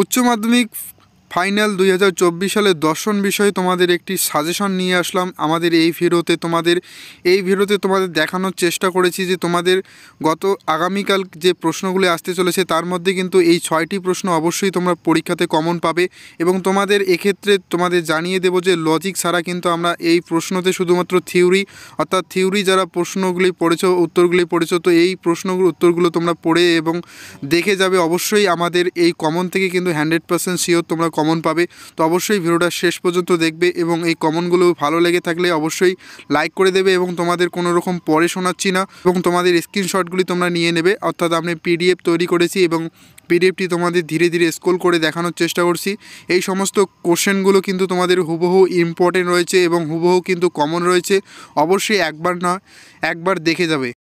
উচ্চ মাধ্যমিক ফাইনাল দুই সালে দর্শন বিষয়ে তোমাদের একটি সাজেশন নিয়ে আসলাম আমাদের এই ভিডিওতে তোমাদের এই ভিডিওতে তোমাদের দেখানোর চেষ্টা করেছি যে তোমাদের গত আগামীকাল যে প্রশ্নগুলি আসতে চলেছে তার মধ্যে কিন্তু এই ছয়টি প্রশ্ন অবশ্যই তোমরা পরীক্ষাতে কমন পাবে এবং তোমাদের এক্ষেত্রে তোমাদের জানিয়ে দেব যে লজিক ছাড়া কিন্তু আমরা এই প্রশ্নতে শুধুমাত্র থিওরি অর্থাৎ থিওরি যারা প্রশ্নগুলি পড়েছ উত্তরগুলি পড়েছ তো এই প্রশ্নগুলো উত্তরগুলো তোমরা পড়ে এবং দেখে যাবে অবশ্যই আমাদের এই কমন থেকে কিন্তু হান্ড্রেড পার্সেন্ট শিওর তোমরা কমন পাবে তো অবশ্যই ভিডিওটা শেষ পর্যন্ত দেখবে এবং এই কমনগুলো ভালো লেগে থাকলে অবশ্যই লাইক করে দেবে এবং তোমাদের কোনো রকম পরে শোনাচ্ছি না এবং তোমাদের স্ক্রিনশটগুলি তোমরা নিয়ে নেবে অর্থাৎ আমি পিডিএফ তৈরি করেছি এবং পিডিএফটি তোমাদের ধীরে ধীরে স্কোল করে দেখানোর চেষ্টা করছি এই সমস্ত কোশ্চেনগুলো কিন্তু তোমাদের হুবহু ইম্পর্টেন্ট রয়েছে এবং হুবহু কিন্তু কমন রয়েছে অবশ্যই একবার না একবার দেখে যাবে